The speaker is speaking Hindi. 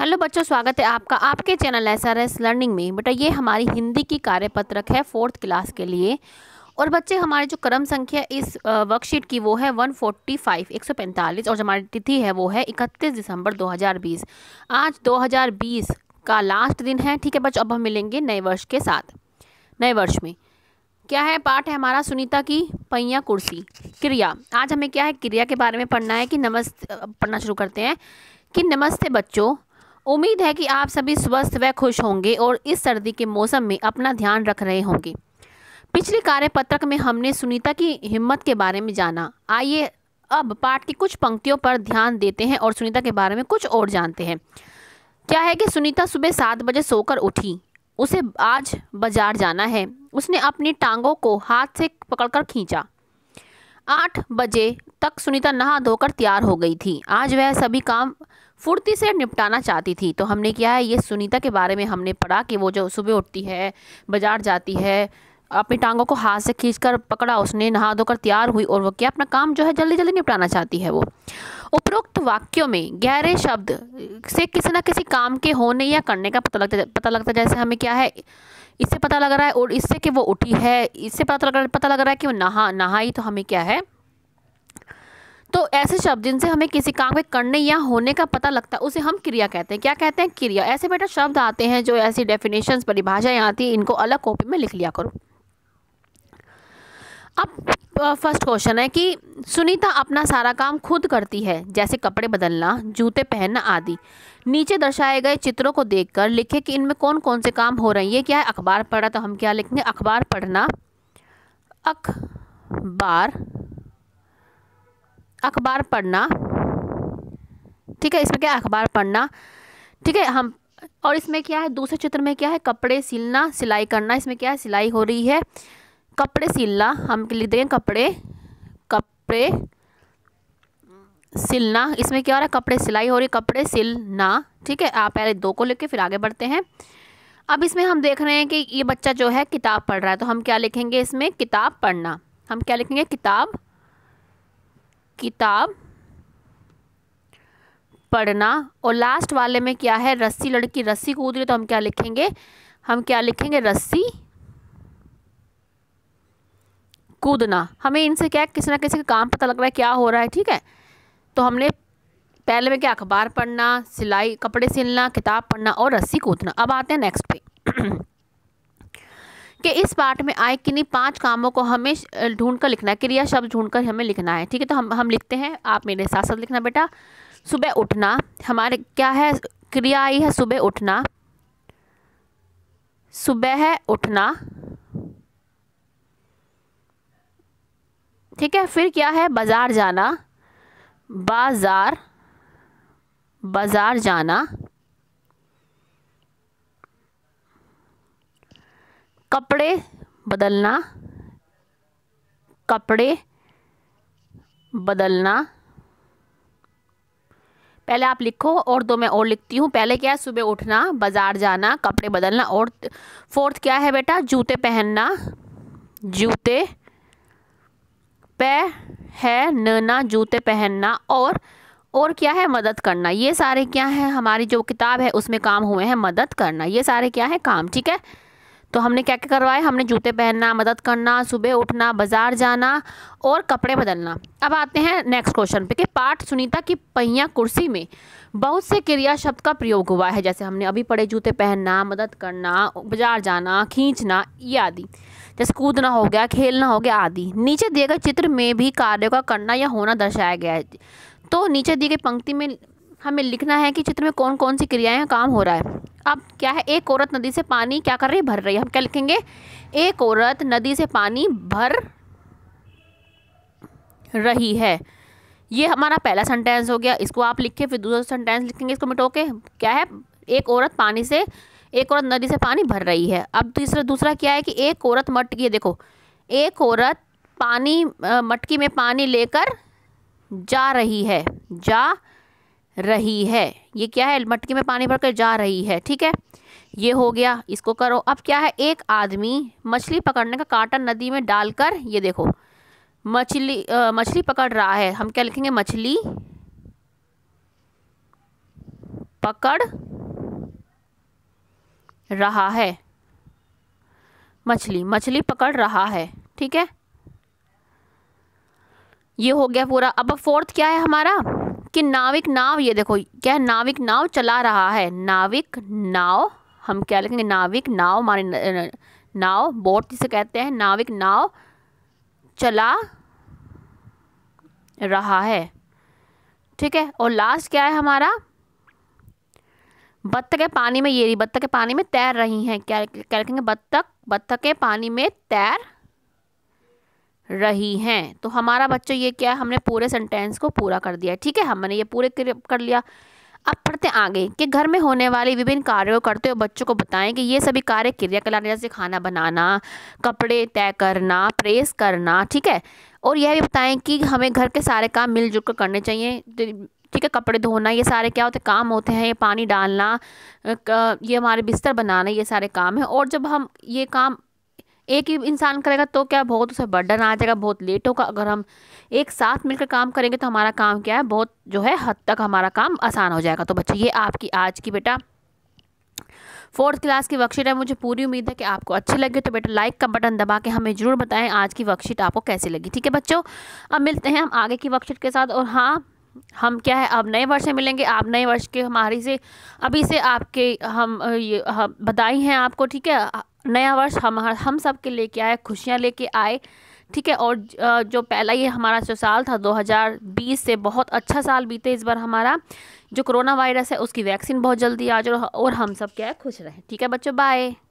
हेलो बच्चों स्वागत है आपका आपके channel S R S learning में बेटा ये हमारी हिंदी की कार्यपत्रक है फोर्थ क्लास के लिए और बच्चे हमारे जो क्रम संख्या इस वर्कशीट की वो है 145 145 और हमारी तिथि है वो है 31 दिसंबर 2020 आज 2020 का लास्ट दिन है ठीक है बच्चों अब हम मिलेंगे नए वर्ष के साथ नए वर्ष में क्या है पाठ है हमारा सुनीता की पहिया कुर्सी क्रिया आज हमें क्या है क्रिया के बारे में पढ़ना है कि नमस्ते पढ़ना शुरू करते हैं कि नमस्ते बच्चों उम्मीद है कि आप सभी स्वस्थ व खुश होंगे और इस सर्दी के मौसम में अपना ध्यान रख रहे होंगे पिछले कार्यपत्रक में हमने सुनीता की हिम्मत के बारे में जाना आइए अब पाठ की कुछ पंक्तियों पर ध्यान देते हैं और सुनीता के बारे में कुछ और जानते हैं क्या है कि सुनीता सुबह सात बजे सोकर उठी उसे आज बाजार जाना है उसने अपनी टांगों को हाथ से पकड़कर खींचा आठ बजे तक सुनीता नहा धोकर तैयार हो गई थी आज वह सभी काम फुर्ती से निपटाना चाहती थी तो हमने क्या है ये सुनीता के बारे में हमने पढ़ा कि वो जो सुबह उठती है बाजार जाती है अपनी टांगों को हाथ से खींच कर पकड़ा उसने नहा धोकर तैयार हुई और वो क्या अपना काम जो है जल्दी जल्दी निपटाना चाहती है वो उपरोक्त वाक्यों में गहरे शब्द से किसी ना किसी काम के होने या करने का पता लगता पता लगता जैसे हमें क्या है इससे पता लग रहा है और इससे कि वो उठी है इससे पता लग पता लग रहा है कि वो नहा नहाई तो हमें क्या है तो ऐसे शब्द जिनसे हमें किसी काम के करने या होने का पता लगता है उसे हम क्रिया कहते हैं क्या कहते हैं क्रिया ऐसे बेटा शब्द आते हैं जो ऐसी डेफिनेशंस परिभाषाएं आती हैं इनको अलग कॉपी में लिख लिया करो अब फर्स्ट क्वेश्चन है कि सुनीता अपना सारा काम खुद करती है जैसे कपड़े बदलना जूते पहनना आदि नीचे दर्शाए गए चित्रों को देखकर लिखे कि इनमें कौन कौन से काम हो रहे हैं ये क्या है अखबार पढ़ा तो हम क्या लिखेंगे अखबार पढ़ना अखबार अखबार पढ़ना ठीक है इसमें क्या है अखबार पढ़ना ठीक है हम और इसमें क्या है दूसरे चित्र में क्या है कपड़े सिलना सिलाई करना इसमें क्या है सिलाई हो रही है कपड़े सिलना हम लिख देंगे कपड़े कपड़े सिलना इसमें क्या हो रहा है कपड़े सिलाई हो रही है कपड़े सिलना ठीक है आप पहले दो को के फिर आगे बढ़ते हैं अब इसमें हम देख रहे हैं कि ये बच्चा जो है किताब पढ़ रहा है तो हम क्या लिखेंगे इसमें किताब पढ़ना हम क्या लिखेंगे किताब किताब पढ़ना और लास्ट वाले में क्या है रस्सी लड़की रस्सी कूद रही तो हम क्या लिखेंगे हम क्या लिखेंगे रस्सी कूदना हमें इनसे क्या किसी ना किसी का काम पता लग रहा है क्या हो रहा है ठीक है तो हमने पहले में क्या अखबार पढ़ना सिलाई कपड़े सिलना किताब पढ़ना और रस्सी कूदना अब आते हैं नेक्स्ट पे कि इस पार्ट में आए किन्हीं पांच कामों को हमें ढूंढ कर लिखना है क्रिया शब्द ढूंढ कर हमें लिखना है ठीक है तो हम हम लिखते हैं आप मेरे साथ साथ लिखना बेटा सुबह उठना हमारे क्या है क्रिया आई है सुबह उठना सुबह है उठना ठीक है फिर क्या है बाज़ार जाना बाज़ार बाज़ार जाना कपड़े बदलना कपड़े बदलना पहले आप लिखो और दो मैं और लिखती हूँ पहले क्या है सुबह उठना बाज़ार जाना कपड़े बदलना और फोर्थ क्या है बेटा जूते पहनना जूते पहनना जूते पहनना और और क्या है मदद करना ये सारे क्या है हमारी जो किताब है उसमें काम हुए हैं मदद करना ये सारे क्या है काम ठीक है तो हमने क्या क्या करवाया हमने जूते पहनना मदद करना सुबह उठना बाज़ार जाना और कपड़े बदलना अब आते हैं नेक्स्ट क्वेश्चन पे कि पाठ सुनीता की पहिया कुर्सी में बहुत से क्रिया शब्द का प्रयोग हुआ है जैसे हमने अभी पढ़े जूते पहनना मदद करना बाजार जाना खींचना ये आदि जैसे कूदना हो गया खेलना हो गया आदि नीचे दिए गए चित्र में भी कार्यों का करना या होना दर्शाया गया है तो नीचे दिए गई पंक्ति में हमें लिखना है कि चित्र में कौन कौन सी क्रियाएँ काम हो रहा है अब क्या है एक औरत नदी से पानी क्या कर रही है भर रही है हम क्या लिखेंगे एक औरत नदी से पानी भर रही है ये हमारा पहला सेंटेंस हो गया इसको आप लिखे फिर दूसरा सेंटेंस लिखेंगे इसको मिटो के क्या है एक औरत पानी से एक औरत नदी से पानी भर रही है अब तीसरा दूसरा क्या है कि एक औरत मटकी है देखो एक औरत पानी मटकी में पानी लेकर जा रही है जा रही है ये क्या है मटके में पानी भरकर जा रही है ठीक है ये हो गया इसको करो अब क्या है एक आदमी मछली पकड़ने का कांटा नदी में डालकर ये देखो मछली मछली पकड़ रहा है हम क्या लिखेंगे मछली पकड़ रहा है मछली मछली पकड़ रहा है ठीक है ये हो गया पूरा अब फोर्थ क्या है हमारा कि नाविक नाव ये देखो क्या है नाविक नाव चला रहा है नाविक नाव हम क्या लिखेंगे नाविक नाव माने नाव बोट जिसे कहते हैं नाविक नाव चला रहा है ठीक है और लास्ट क्या है हमारा के पानी में ये रही के पानी में तैर रही हैं क्या क्या लिखेंगे बत्तख के पानी में तैर रही हैं तो हमारा बच्चों ये क्या है हमने पूरे सेंटेंस को पूरा कर दिया ठीक है हमने ये पूरे कर लिया अब पढ़ते आगे कि घर में होने वाले विभिन्न कार्यों करते हुए बच्चों को बताएं कि ये सभी कार्य क्रियाकलाप जैसे खाना बनाना कपड़े तय करना प्रेस करना ठीक है और यह भी बताएं कि हमें घर के सारे काम मिलजुल कर करने चाहिए ठीक है कपड़े धोना ये सारे क्या होते काम होते हैं ये पानी डालना ये हमारे बिस्तर बनाना ये सारे काम हैं और जब हम ये काम एक ही इंसान करेगा तो क्या बहुत उसे बर्डन आ जाएगा बहुत लेट होगा अगर हम एक साथ मिलकर काम करेंगे तो हमारा काम क्या है बहुत जो है हद तक हमारा काम आसान हो जाएगा तो बच्चे ये आपकी आज की बेटा फोर्थ क्लास की वर्कशीट है मुझे पूरी उम्मीद है कि आपको अच्छी लगी तो बेटा लाइक का बटन दबा के हमें ज़रूर बताएं आज की वर्कशीट आपको कैसी लगी ठीक है बच्चों अब मिलते हैं हम आगे की वर्कशीट के साथ और हाँ हम क्या है अब नए वर्ष में मिलेंगे आप नए वर्ष के हमारी से अभी से आपके हम ये बधाई हैं आपको ठीक है नया वर्ष हम हम सब के लेके आए खुशियाँ लेके आए ठीक है और जो पहला ये हमारा जो साल था 2020 से बहुत अच्छा साल बीते इस बार हमारा जो कोरोना वायरस है उसकी वैक्सीन बहुत जल्दी आ जाए और हम सब क्या है खुश रहें ठीक है बच्चों बाय